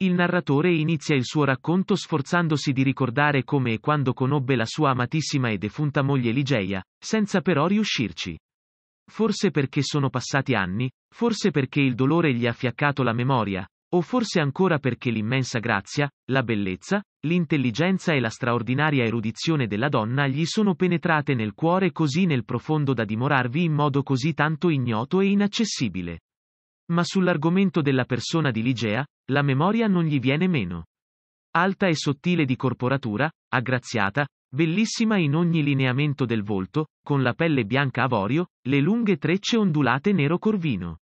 Il narratore inizia il suo racconto sforzandosi di ricordare come e quando conobbe la sua amatissima e defunta moglie Ligeia, senza però riuscirci. Forse perché sono passati anni, forse perché il dolore gli ha fiaccato la memoria, o forse ancora perché l'immensa grazia, la bellezza, l'intelligenza e la straordinaria erudizione della donna gli sono penetrate nel cuore così nel profondo da dimorarvi in modo così tanto ignoto e inaccessibile. Ma sull'argomento della persona di Ligea, la memoria non gli viene meno. Alta e sottile di corporatura, aggraziata, bellissima in ogni lineamento del volto, con la pelle bianca avorio, le lunghe trecce ondulate nero corvino.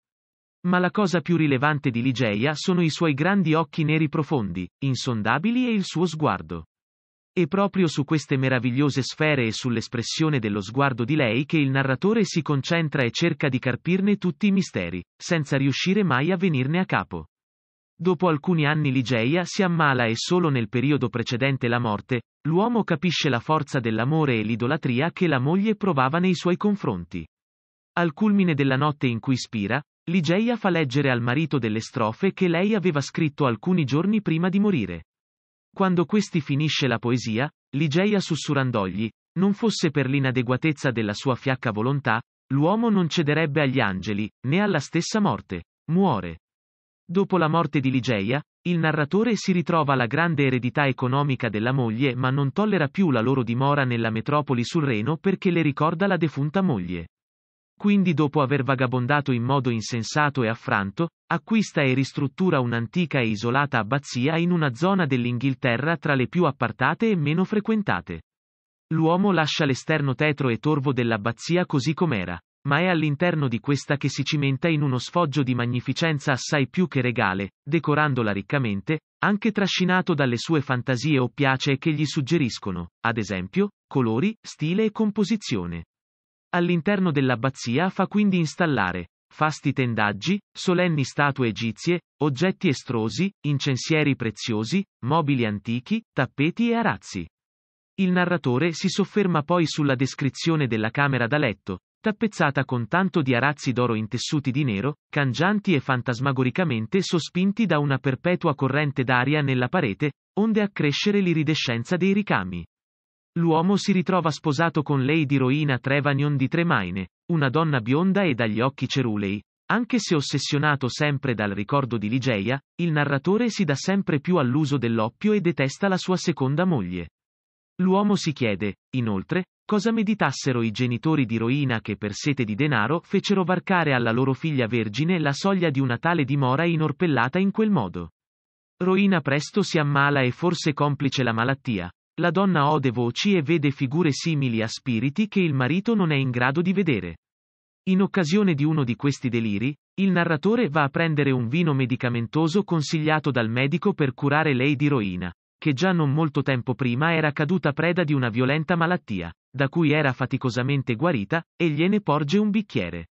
Ma la cosa più rilevante di Ligeia sono i suoi grandi occhi neri profondi, insondabili e il suo sguardo. È proprio su queste meravigliose sfere e sull'espressione dello sguardo di lei che il narratore si concentra e cerca di carpirne tutti i misteri, senza riuscire mai a venirne a capo. Dopo alcuni anni Ligeia si ammala e solo nel periodo precedente la morte, l'uomo capisce la forza dell'amore e l'idolatria che la moglie provava nei suoi confronti. Al culmine della notte in cui spira, Ligeia fa leggere al marito delle strofe che lei aveva scritto alcuni giorni prima di morire. Quando questi finisce la poesia, ligeia sussurrandogli, non fosse per l'inadeguatezza della sua fiacca volontà, l'uomo non cederebbe agli angeli, né alla stessa morte. Muore. Dopo la morte di Ligeia, il narratore si ritrova la grande eredità economica della moglie ma non tollera più la loro dimora nella metropoli sul Reno perché le ricorda la defunta moglie. Quindi dopo aver vagabondato in modo insensato e affranto, acquista e ristruttura un'antica e isolata abbazia in una zona dell'Inghilterra tra le più appartate e meno frequentate. L'uomo lascia l'esterno tetro e torvo dell'abbazia così com'era, ma è all'interno di questa che si cimenta in uno sfoggio di magnificenza assai più che regale, decorandola riccamente, anche trascinato dalle sue fantasie o piace che gli suggeriscono, ad esempio, colori, stile e composizione. All'interno dell'abbazia fa quindi installare fasti tendaggi, solenni statue egizie, oggetti estrosi, incensieri preziosi, mobili antichi, tappeti e arazzi. Il narratore si sofferma poi sulla descrizione della camera da letto, tappezzata con tanto di arazzi d'oro intessuti di nero, cangianti e fantasmagoricamente sospinti da una perpetua corrente d'aria nella parete, onde accrescere l'iridescenza dei ricami. L'uomo si ritrova sposato con lei di Roina Trevanion di Tremaine, una donna bionda e dagli occhi cerulei. Anche se ossessionato sempre dal ricordo di Ligeia, il narratore si dà sempre più all'uso dell'oppio e detesta la sua seconda moglie. L'uomo si chiede, inoltre, cosa meditassero i genitori di Roina che per sete di denaro fecero varcare alla loro figlia vergine la soglia di una tale dimora inorpellata in quel modo. Roina presto si ammala e forse complice la malattia, la donna ode voci e vede figure simili a spiriti che il marito non è in grado di vedere. In occasione di uno di questi deliri, il narratore va a prendere un vino medicamentoso consigliato dal medico per curare lei di roina, che già non molto tempo prima era caduta preda di una violenta malattia, da cui era faticosamente guarita, e gliene porge un bicchiere.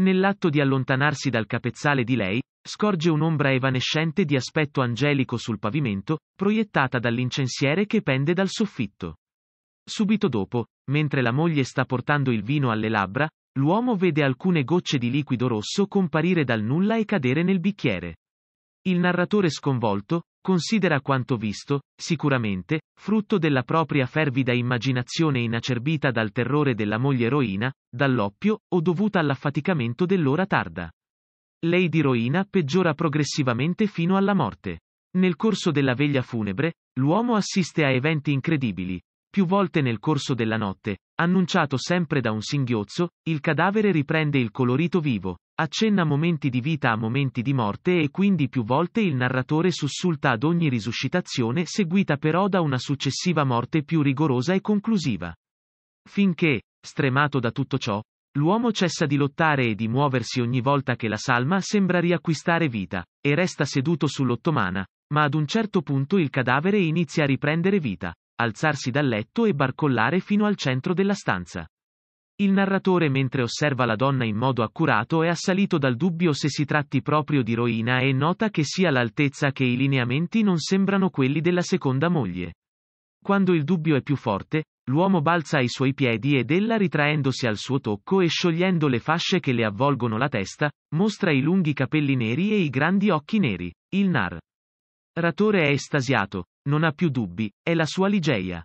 Nell'atto di allontanarsi dal capezzale di lei, Scorge un'ombra evanescente di aspetto angelico sul pavimento, proiettata dall'incensiere che pende dal soffitto. Subito dopo, mentre la moglie sta portando il vino alle labbra, l'uomo vede alcune gocce di liquido rosso comparire dal nulla e cadere nel bicchiere. Il narratore sconvolto, considera quanto visto, sicuramente, frutto della propria fervida immaginazione inacerbita dal terrore della moglie eroina, dall'oppio, o dovuta all'affaticamento dell'ora tarda. Lady Roina peggiora progressivamente fino alla morte. Nel corso della veglia funebre, l'uomo assiste a eventi incredibili. Più volte nel corso della notte, annunciato sempre da un singhiozzo, il cadavere riprende il colorito vivo, accenna momenti di vita a momenti di morte e quindi più volte il narratore sussulta ad ogni risuscitazione seguita però da una successiva morte più rigorosa e conclusiva. Finché, stremato da tutto ciò, L'uomo cessa di lottare e di muoversi ogni volta che la salma sembra riacquistare vita, e resta seduto sull'ottomana, ma ad un certo punto il cadavere inizia a riprendere vita, alzarsi dal letto e barcollare fino al centro della stanza. Il narratore mentre osserva la donna in modo accurato è assalito dal dubbio se si tratti proprio di roina e nota che sia l'altezza che i lineamenti non sembrano quelli della seconda moglie. Quando il dubbio è più forte, L'uomo balza ai suoi piedi ed ella ritraendosi al suo tocco e sciogliendo le fasce che le avvolgono la testa, mostra i lunghi capelli neri e i grandi occhi neri. Il nar. Ratore è estasiato, non ha più dubbi, è la sua ligeia.